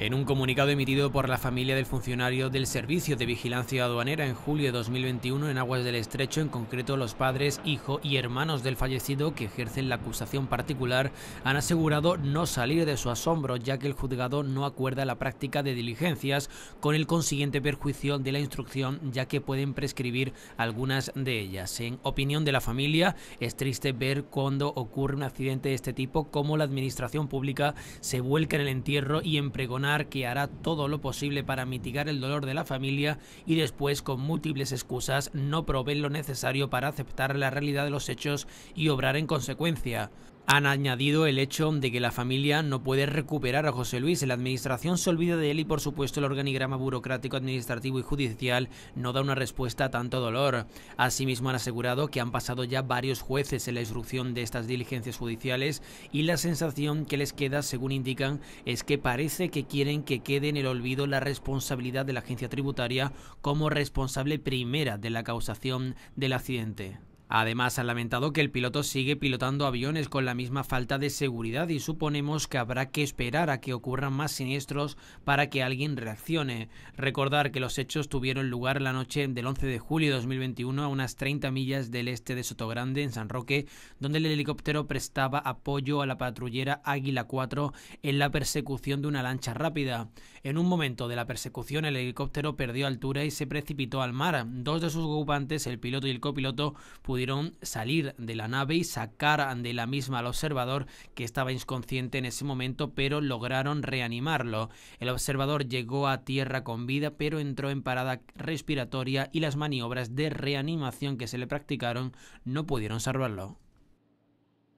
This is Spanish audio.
En un comunicado emitido por la familia del funcionario del Servicio de Vigilancia Aduanera en julio de 2021 en Aguas del Estrecho, en concreto los padres, hijo y hermanos del fallecido que ejercen la acusación particular, han asegurado no salir de su asombro ya que el juzgado no acuerda la práctica de diligencias con el consiguiente perjuicio de la instrucción ya que pueden prescribir algunas de ellas. En opinión de la familia, es triste ver cuando ocurre un accidente de este tipo cómo la administración pública se vuelca en el entierro y en pregonar que hará todo lo posible para mitigar el dolor de la familia y después con múltiples excusas no provee lo necesario para aceptar la realidad de los hechos y obrar en consecuencia. Han añadido el hecho de que la familia no puede recuperar a José Luis. La administración se olvida de él y, por supuesto, el organigrama burocrático, administrativo y judicial no da una respuesta a tanto dolor. Asimismo, han asegurado que han pasado ya varios jueces en la instrucción de estas diligencias judiciales y la sensación que les queda, según indican, es que parece que quieren que quede en el olvido la responsabilidad de la agencia tributaria como responsable primera de la causación del accidente. Además, han lamentado que el piloto sigue pilotando aviones con la misma falta de seguridad y suponemos que habrá que esperar a que ocurran más siniestros para que alguien reaccione. Recordar que los hechos tuvieron lugar la noche del 11 de julio de 2021 a unas 30 millas del este de Sotogrande, en San Roque, donde el helicóptero prestaba apoyo a la patrullera Águila 4 en la persecución de una lancha rápida. En un momento de la persecución, el helicóptero perdió altura y se precipitó al mar. Dos de sus ocupantes, el piloto y el copiloto, pudieron pudieron salir de la nave y sacar de la misma al observador que estaba inconsciente en ese momento, pero lograron reanimarlo. El observador llegó a tierra con vida, pero entró en parada respiratoria y las maniobras de reanimación que se le practicaron no pudieron salvarlo.